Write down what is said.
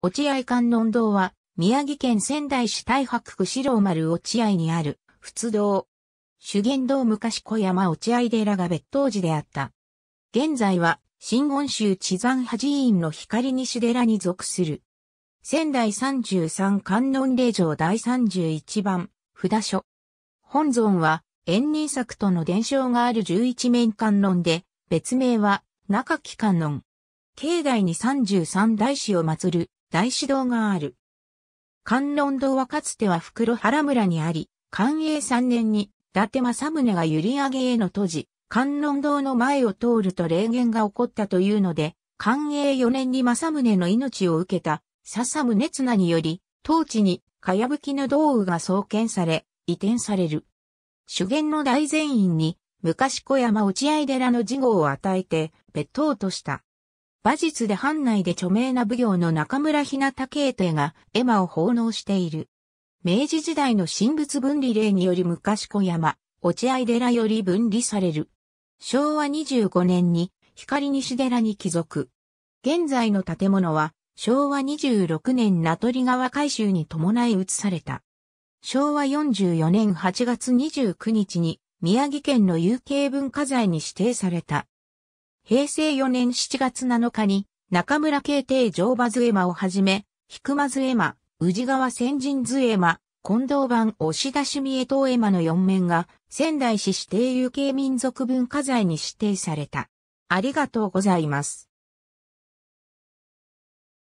落合観音堂は、宮城県仙台市太白区四郎丸落合にある、仏堂。修験堂昔小山落合寺が別当時であった。現在は、新言宗地山八寺院の光西寺に属する。仙台33観音霊場第31番、札所。本尊は、円任作との伝承がある十一面観音で、別名は、中木観音。境内に33大師を祀る大師堂がある。観音堂はかつては袋原村にあり、寛永3年に伊達政宗が閖上への閉じ、観音堂の前を通ると霊言が起こったというので、寛永4年に政宗の命を受けた、笹宗綱により、当地に、かやぶきの道具が創建され、移転される。主言の大善院に、昔小山落合寺の事後を与えて、別当とした。馬術で藩内で著名な奉行の中村ひなた慶帝が絵馬を奉納している。明治時代の神仏分離令により昔小山、落合寺より分離される。昭和25年に光西寺に帰属。現在の建物は昭和26年名取川改修に伴い移された。昭和44年8月29日に宮城県の有形文化財に指定された。平成4年7月7日に、中村慶帝乗馬図絵馬をはじめ、菊間図絵馬、宇治川先人図絵馬、近藤版押田趣味江東絵馬の4面が、仙台市指定有形民族文化財に指定された。ありがとうございます。